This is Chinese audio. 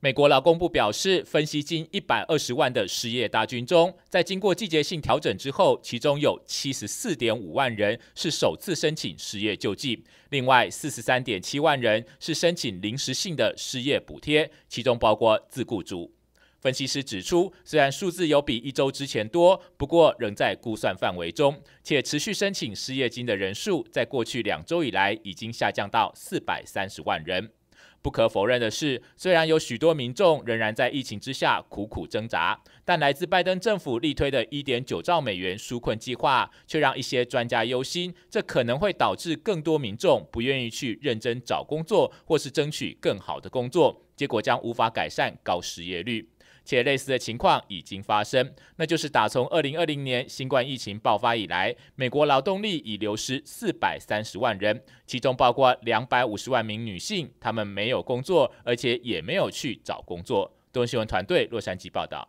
美国劳工部表示，分析近一百二十万的失业大军中，在经过季节性调整之后，其中有七十四点五万人是首次申请失业救济，另外四十三点七万人是申请临时性的失业补贴，其中包括自雇主。分析师指出，虽然数字有比一周之前多，不过仍在估算范围中，且持续申请失业金的人数，在过去两周以来已经下降到四百三十万人。不可否认的是，虽然有许多民众仍然在疫情之下苦苦挣扎，但来自拜登政府力推的一点九兆美元纾困计划，却让一些专家忧心，这可能会导致更多民众不愿意去认真找工作，或是争取更好的工作，结果将无法改善高失业率。且类似的情况已经发生，那就是打从二零二零年新冠疫情爆发以来，美国劳动力已流失四百三十万人，其中包括两百五十万名女性，她们没有工作，而且也没有去找工作。东新闻团队洛杉矶报道。